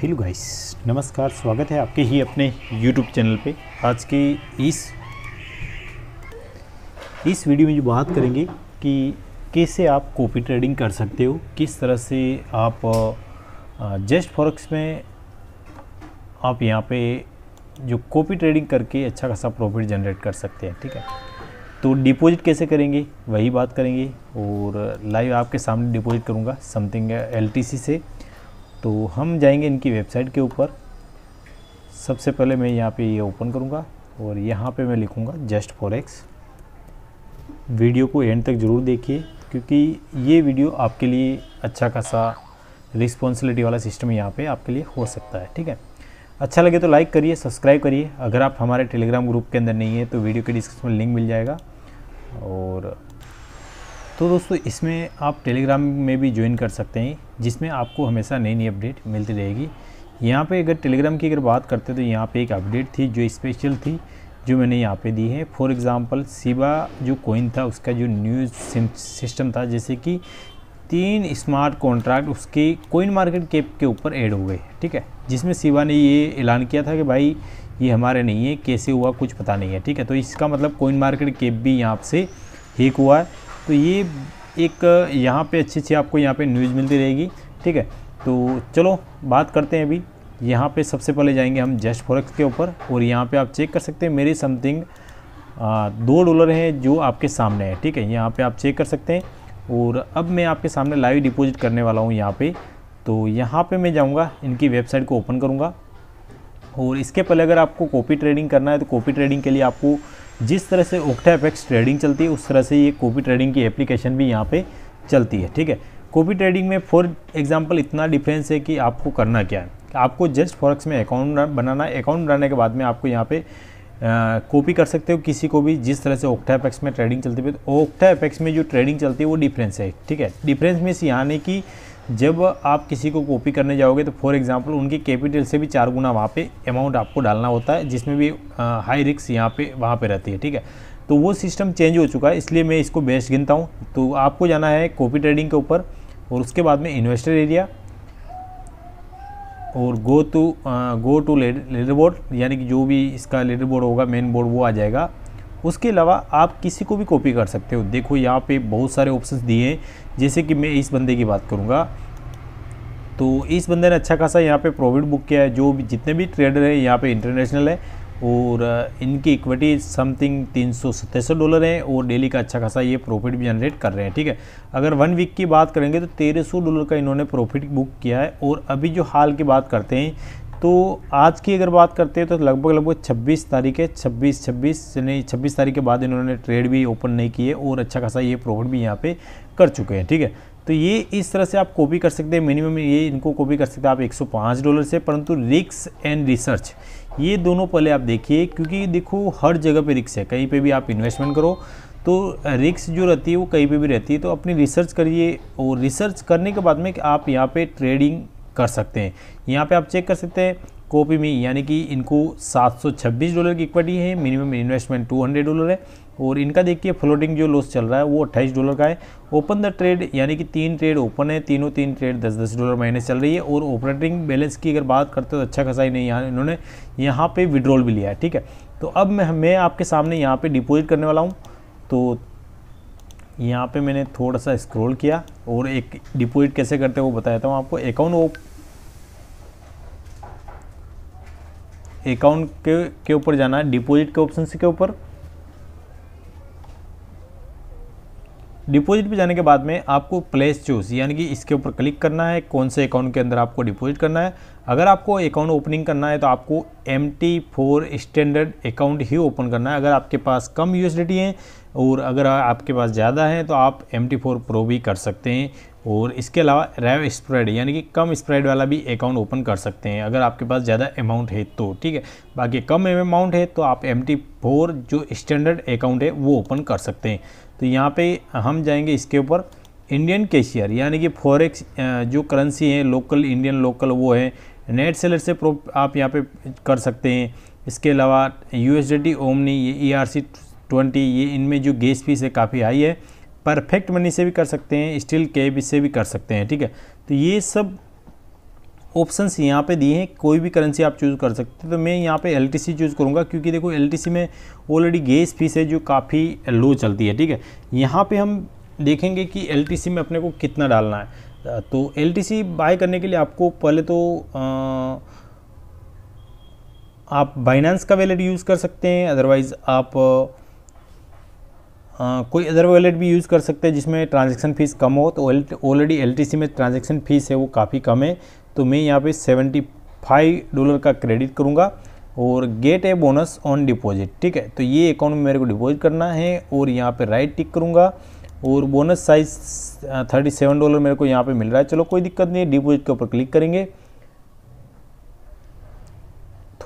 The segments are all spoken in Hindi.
हेलो गाइस नमस्कार स्वागत है आपके ही अपने यूट्यूब चैनल पे आज के इस इस वीडियो में जो बात करेंगे कि कैसे आप कॉपी ट्रेडिंग कर सकते हो किस तरह से आप जस्ट फॉरक्स में आप यहाँ पे जो कॉपी ट्रेडिंग करके अच्छा खासा प्रॉफिट जनरेट कर सकते हैं ठीक है तो डिपॉजिट कैसे करेंगे वही बात करेंगे और लाइव आपके सामने डिपॉजिट करूँगा समथिंग एल से तो हम जाएंगे इनकी वेबसाइट के ऊपर सबसे पहले मैं यहाँ पे ये ओपन करूँगा और यहाँ पे मैं लिखूँगा जस्ट फॉर एक्स वीडियो को एंड तक ज़रूर देखिए क्योंकि ये वीडियो आपके लिए अच्छा खासा रिस्पॉन्सिबिलिटी वाला सिस्टम यहाँ पे आपके लिए हो सकता है ठीक है अच्छा लगे तो लाइक करिए सब्सक्राइब करिए अगर आप हमारे टेलीग्राम ग्रुप के अंदर नहीं है तो वीडियो के डिस्क्रिप्शन में लिंक मिल जाएगा और तो दोस्तों इसमें आप टेलीग्राम में भी ज्वाइन कर सकते हैं जिसमें आपको हमेशा नई नई अपडेट मिलती रहेगी यहाँ पे अगर टेलीग्राम की अगर बात करते तो यहाँ पे एक अपडेट थी जो स्पेशल थी जो मैंने यहाँ पे दी है फॉर एग्ज़ाम्पल सिबा जो कोइन था उसका जो न्यूज सिस्टम था जैसे कि तीन स्मार्ट कॉन्ट्रैक्ट उसके कोइन मार्केट कैप के ऊपर एड हो गए ठीक है जिसमें सिवा ने ये ऐलान किया था कि भाई ये हमारे नहीं है कैसे हुआ कुछ पता नहीं है ठीक है तो इसका मतलब कोइन मार्केट कैप भी यहाँ से हीक हुआ है तो ये एक यहाँ पे अच्छी अच्छी आपको यहाँ पे न्यूज़ मिलती रहेगी ठीक है तो चलो बात करते हैं अभी यहाँ पे सबसे पहले जाएंगे हम जस्ट फॉरेक्स के ऊपर और यहाँ पे आप चेक कर सकते हैं मेरी समथिंग दो डॉलर हैं जो आपके सामने है ठीक है यहाँ पे आप चेक कर सकते हैं और अब मैं आपके सामने लाइव डिपोजिट करने वाला हूँ यहाँ पर तो यहाँ पर मैं जाऊँगा इनकी वेबसाइट को ओपन करूँगा और इसके पहले अगर आपको कॉपी ट्रेडिंग करना है तो कॉपी ट्रेडिंग के लिए आपको जिस तरह से ओक्टा एपेक्स ट्रेडिंग चलती है उस तरह से ये कॉपी ट्रेडिंग की एप्लीकेशन भी यहाँ पे चलती है ठीक है कॉपी ट्रेडिंग में फॉर एग्जांपल इतना डिफरेंस है कि आपको करना क्या है आपको जस्ट फॉरक्स में अकाउंट बनाना है अकाउंट बनाने के बाद में आपको यहाँ पे कॉपी कर सकते हो किसी को भी जिस तरह से ओक्टा एपेक्स में ट्रेडिंग चलती है तो ओक्टा एपेक्स में जो ट्रेडिंग चलती है वो डिफरेंस है ठीक है डिफरेंस मीन्स यहाँ नहीं कि जब आप किसी को कॉपी करने जाओगे तो फॉर एग्जांपल उनकी कैपिटल से भी चार गुना वहाँ पे अमाउंट आपको डालना होता है जिसमें भी हाई रिक्स यहाँ पे वहाँ पे रहती है ठीक है तो वो सिस्टम चेंज हो चुका है इसलिए मैं इसको बेस्ट गिनता हूँ तो आपको जाना है कॉपी ट्रेडिंग के ऊपर और उसके बाद में इन्वेस्टर एरिया और go to go to leader board यानी कि जो भी इसका लेडर बोर्ड होगा मेन बोर्ड वो आ जाएगा उसके अलावा आप किसी को भी कॉपी कर सकते हो देखो यहाँ पे बहुत सारे ऑप्शंस दिए हैं जैसे कि मैं इस बंदे की बात करूँगा तो इस बंदे ने अच्छा खासा यहाँ पे प्रॉफिट बुक किया है जो भी जितने भी ट्रेडर हैं यहाँ पे इंटरनेशनल है और इनकी इक्विटी समथिंग तीन डॉलर है और डेली का अच्छा खासा ये प्रॉफिट भी जनरेट कर रहे हैं ठीक है अगर वन वीक की बात करेंगे तो तेरह डॉलर का इन्होंने प्रॉफिट बुक किया है और अभी जो हाल की बात करते हैं तो आज की अगर बात करते हैं तो लगभग लगभग 26 तारीख है 26 26 नहीं छब्बीस तारीख के बाद इन्होंने ट्रेड भी ओपन नहीं किए और अच्छा खासा ये प्रॉफिट भी यहाँ पे कर चुके हैं ठीक है तो ये इस तरह से आप कॉपी कर सकते हैं मिनिमम ये इनको कॉपी कर सकते हैं आप 105 डॉलर से परंतु रिक्स एंड रिसर्च ये दोनों पहले आप देखिए क्योंकि देखो हर जगह पर रिक्स है कहीं पर भी आप इन्वेस्टमेंट करो तो रिक्स जो रहती है वो कहीं पे भी रहती है तो अपनी रिसर्च करिए और रिसर्च करने के बाद में आप यहाँ पे ट्रेडिंग कर सकते हैं यहाँ पे आप चेक कर सकते हैं कॉपी में यानी कि इनको 726 डॉलर की इक्विटी है मिनिमम इन्वेस्टमेंट 200 डॉलर है और इनका देखिए फ्लोटिंग जो लॉस चल रहा है वो 28 डॉलर का है ओपन द ट्रेड यानी कि तीन ट्रेड ओपन है तीनों तीन ट्रेड 10 10 डॉलर महीने चल रही है और ऑपरेटिंग बैलेंस की अगर बात करते हो तो अच्छा खासा ही नहीं यहाँ इन्होंने यहाँ पर विड्रॉल भी लिया है ठीक है तो अब मैं मैं आपके सामने यहाँ पर डिपोजिट करने वाला हूँ तो यहाँ पे मैंने थोड़ा सा स्क्रॉल किया और एक डिपोजिट कैसे करते हैं वो बताया था आपको अकाउंट वो अकाउंट के के ऊपर जाना है डिपॉजिट के ऑप्शन के ऊपर डिपॉजिट पे जाने के बाद में आपको प्लेस चूज यानी कि इसके ऊपर क्लिक करना है कौन से अकाउंट के अंदर आपको डिपॉजिट करना है अगर आपको अकाउंट ओपनिंग करना है तो आपको M T four standard account ही ओपन करना है अगर आपके पास कम यू हैं और अगर आपके पास ज़्यादा है तो आप एम टी फोर प्रो भी कर सकते हैं और इसके अलावा रैव स्प्रेड यानी कि कम स्प्रेड वाला भी अकाउंट ओपन कर सकते हैं अगर आपके पास ज़्यादा अमाउंट है तो ठीक है बाकी कम अमाउंट है तो आप एम टी फोर जो स्टैंडर्ड अकाउंट है वो ओपन कर सकते हैं तो यहाँ पे हम जाएंगे इसके ऊपर इंडियन कैशियर यानी कि फॉरेक्स जो करेंसी है लोकल इंडियन लोकल वो है नेट सेलर से आप यहाँ पे कर सकते हैं इसके अलावा यू एस ओमनी ये ई आर सी ट्वेंटी ये इनमें जो गैस फीस है काफ़ी हाई है परफेक्ट मनी से भी कर सकते हैं स्टील कैब से भी कर सकते हैं ठीक है तो ये सब ऑप्शंस यहाँ पे दिए हैं कोई भी करेंसी आप चूज़ कर सकते हैं तो मैं यहाँ पे एल चूज़ करूँगा क्योंकि देखो एल में ऑलरेडी गैस फीस है जो काफ़ी लो चलती है ठीक है यहाँ पे हम देखेंगे कि एल में अपने को कितना डालना है तो एल बाय करने के लिए आपको पहले तो आ, आप बाइनेंस का वैलेट यूज़ कर सकते हैं अदरवाइज़ आप आ, कोई अदर वैलेट भी यूज़ कर सकते हैं जिसमें ट्रांजैक्शन फ़ीस कम हो तो ऑलरेडी एल में ट्रांजैक्शन फ़ीस है वो काफ़ी कम है तो मैं यहाँ पे 75 डॉलर का क्रेडिट करूँगा और get a bonus on deposit ठीक है तो ये अकाउंट में मेरे को डिपॉजिट करना है और यहाँ पे राइट टिक करूँगा और बोनस साइज 37 डॉलर मेरे को यहाँ पे मिल रहा है चलो कोई दिक्कत नहीं है डिपॉजिट के ऊपर क्लिक करेंगे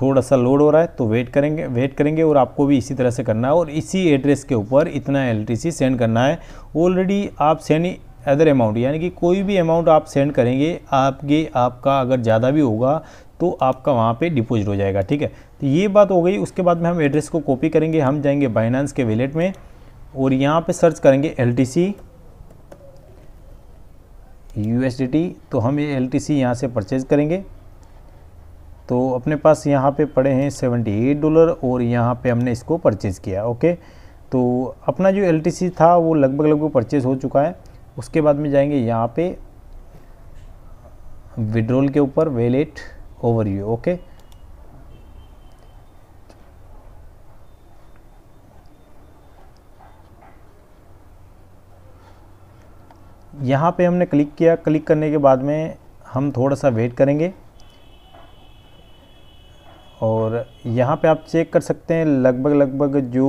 थोड़ा सा लोड हो रहा है तो वेट करेंगे वेट करेंगे और आपको भी इसी तरह से करना है और इसी एड्रेस के ऊपर इतना एल सेंड करना है ऑलरेडी आप सेंड अदर अमाउंट यानी कि कोई भी अमाउंट आप सेंड करेंगे आपके आपका अगर ज़्यादा भी होगा तो आपका वहाँ पे डिपॉजिट हो जाएगा ठीक है तो ये बात हो गई उसके बाद में हम एड्रेस को कॉपी करेंगे हम जाएंगे बाइनांस के वेलेट में और यहाँ पे सर्च करेंगे एल टी सी तो हम ये एल टी सी यहाँ से परचेज करेंगे तो अपने पास यहाँ पे पड़े हैं सेवेंटी एट डॉलर और यहाँ पे हमने इसको परचेज़ किया ओके तो अपना जो एल टी सी था वो लगभग लगभग परचेज़ हो चुका है उसके बाद में जाएंगे यहाँ पे विड्रोल के ऊपर वेलेट ओवर यू ओके यहाँ पे हमने क्लिक किया क्लिक करने के बाद में हम थोड़ा सा वेट करेंगे और यहाँ पे आप चेक कर सकते हैं लगभग लगभग जो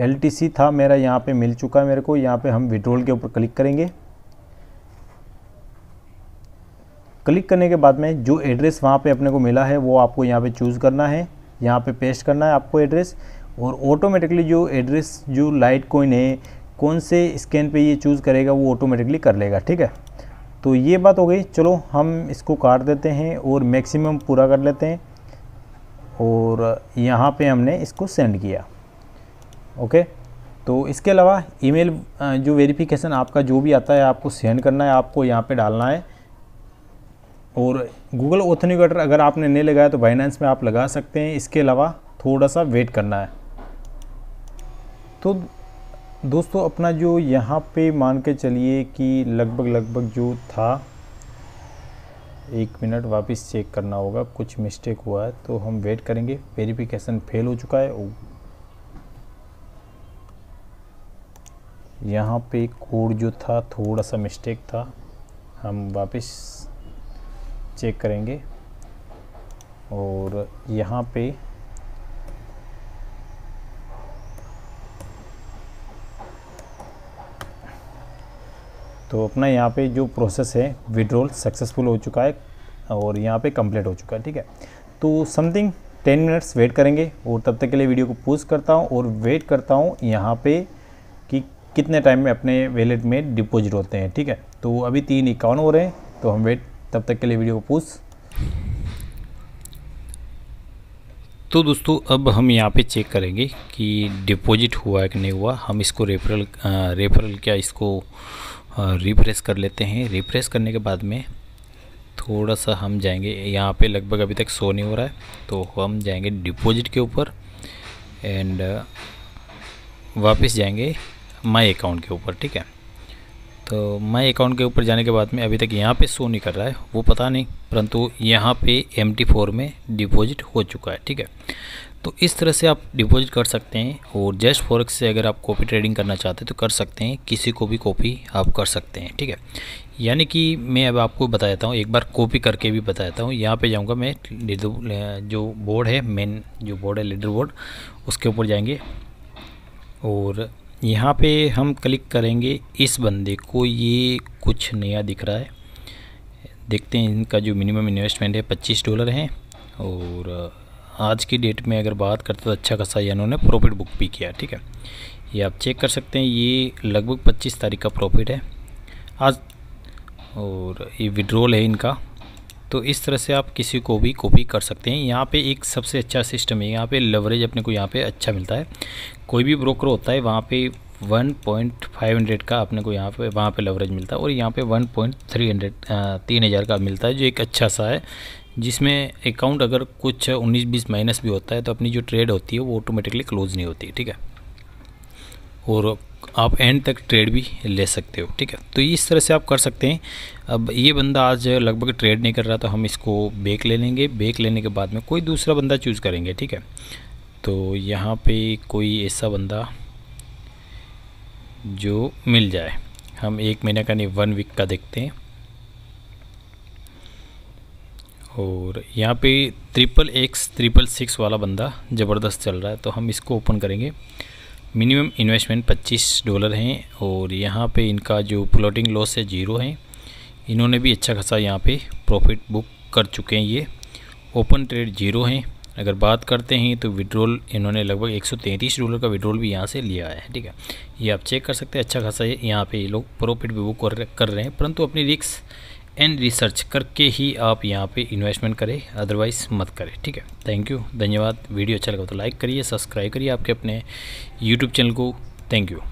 एल था मेरा यहाँ पे मिल चुका है मेरे को यहाँ पे हम विड्रोल के ऊपर क्लिक करेंगे क्लिक करने के बाद में जो एड्रेस वहाँ पे अपने को मिला है वो आपको यहाँ पे चूज़ करना है यहाँ पे पेस्ट करना है आपको एड्रेस और ऑटोमेटिकली जो एड्रेस जो लाइट कोइन है कौन से स्कैन पे ये चूज़ करेगा वो ऑटोमेटिकली कर लेगा ठीक है तो ये बात हो गई चलो हम इसको काट देते हैं और मैक्सिमम पूरा कर लेते हैं और यहाँ पे हमने इसको सेंड किया ओके तो इसके अलावा ईमेल जो वेरिफिकेशन आपका जो भी आता है आपको सेंड करना है आपको यहाँ पे डालना है और गूगल ऑथेनिकेटर अगर आपने नहीं लगाया तो बाइनेंस में आप लगा सकते हैं इसके अलावा थोड़ा सा वेट करना है तो दोस्तों अपना जो यहाँ पे मान के चलिए कि लगभग लगभग जो था एक मिनट वापस चेक करना होगा कुछ मिस्टेक हुआ है तो हम वेट करेंगे वेरिफिकेशन फेल हो चुका है यहाँ पे कोड जो था थोड़ा सा मिस्टेक था हम वापस चेक करेंगे और यहाँ पे तो अपना यहाँ पे जो प्रोसेस है विड्रॉल सक्सेसफुल हो चुका है और यहाँ पे कंप्लीट हो चुका है ठीक है तो समथिंग टेन मिनट्स वेट करेंगे और तब तक के लिए वीडियो को पोस्ट करता हूँ और वेट करता हूँ यहाँ पे कितने टाइम में अपने वैलेट में डिपॉजिट होते हैं ठीक है तो अभी तीन इक्यावन हो रहे हैं तो हम वेट तब तक के लिए वीडियो को पूछ तो दोस्तों अब हम यहाँ पे चेक करेंगे कि डिपॉजिट हुआ है कि नहीं हुआ हम इसको रेफरल रेफरल क्या इसको रिफ्रेस कर लेते हैं रिफ्रेश करने के बाद में थोड़ा सा हम जाएंगे यहाँ पे लगभग अभी तक सो नहीं हो रहा है तो हम जाएंगे डिपॉजिट के ऊपर एंड वापस जाएंगे माई अकाउंट के ऊपर ठीक है तो माई अकाउंट के ऊपर जाने के बाद में अभी तक यहाँ पे शो नहीं कर रहा है वो पता नहीं परंतु यहाँ पे एम फोर में डिपॉजिट हो चुका है ठीक है तो इस तरह से आप डिपॉजिट कर सकते हैं और जस्ट फॉरेक्स से अगर आप कॉपी ट्रेडिंग करना चाहते हैं तो कर सकते हैं किसी को भी कॉपी आप कर सकते हैं ठीक है यानी कि मैं अब आपको बता देता हूँ एक बार कॉपी करके भी बता देता हूँ यहाँ पे जाऊँगा मैं लीडर जो बोर्ड है मेन जो बोर्ड है लीडर बोर्ड उसके ऊपर जाएंगे और यहाँ पे हम क्लिक करेंगे इस बंदे को ये कुछ नया दिख रहा है देखते हैं इनका जो मिनिमम इन्वेस्टमेंट है पच्चीस डॉलर है और आज की डेट में अगर बात करते तो अच्छा खासा इन्होंने प्रॉफिट बुक भी किया ठीक है ये आप चेक कर सकते हैं ये लगभग 25 तारीख का प्रॉफिट है आज और ये विड्रोल है इनका तो इस तरह से आप किसी को भी कॉपी कर सकते हैं यहाँ पे एक सबसे अच्छा सिस्टम है यहाँ पे लवरेज अपने को यहाँ पे अच्छा मिलता है कोई भी ब्रोकर होता है वहाँ पे 1.500 का अपने को यहाँ पे वहाँ पे लेवरेज मिलता है और यहाँ पे 1.300 तीन हज़ार का मिलता है जो एक अच्छा सा है जिसमें अकाउंट अगर कुछ 19-20 माइनस भी होता है तो अपनी जो ट्रेड होती है वो ऑटोमेटिकली क्लोज नहीं होती है ठीक है और आप एंड तक ट्रेड भी ले सकते हो ठीक है तो इस तरह से आप कर सकते हैं अब ये बंदा आज लगभग ट्रेड नहीं कर रहा तो हम इसको बेक ले लेंगे बेक लेने के बाद में कोई दूसरा बंदा चूज़ करेंगे ठीक है तो यहाँ पे कोई ऐसा बंदा जो मिल जाए हम एक महीने का नहीं वन वीक का देखते हैं और यहाँ पे ट्रिपल एक्स ट्रिपल सिक्स वाला बंदा ज़बरदस्त चल रहा है तो हम इसको ओपन करेंगे मिनिमम इन्वेस्टमेंट 25 डॉलर हैं और यहाँ पे इनका जो प्लॉटिंग लॉस है ज़ीरो हैं इन्होंने भी अच्छा खासा यहाँ पे प्रॉफिट बुक कर चुके हैं ये ओपन ट्रेड ज़ीरो हैं अगर बात करते हैं तो विड्रोल इन्होंने लगभग 133 डॉलर का विड्रोल भी यहाँ से लिया है ठीक है ये आप चेक कर सकते हैं अच्छा खासा है यहाँ पे ये लोग प्रॉफिट भी वो कर कर रहे हैं परंतु अपनी रिक्स एंड रिसर्च करके ही आप यहाँ पे इन्वेस्टमेंट करें अदरवाइज़ मत करें ठीक है थैंक यू धन्यवाद वीडियो अच्छा लगा तो लाइक करिए सब्सक्राइब करिए आपके अपने यूट्यूब चैनल को थैंक यू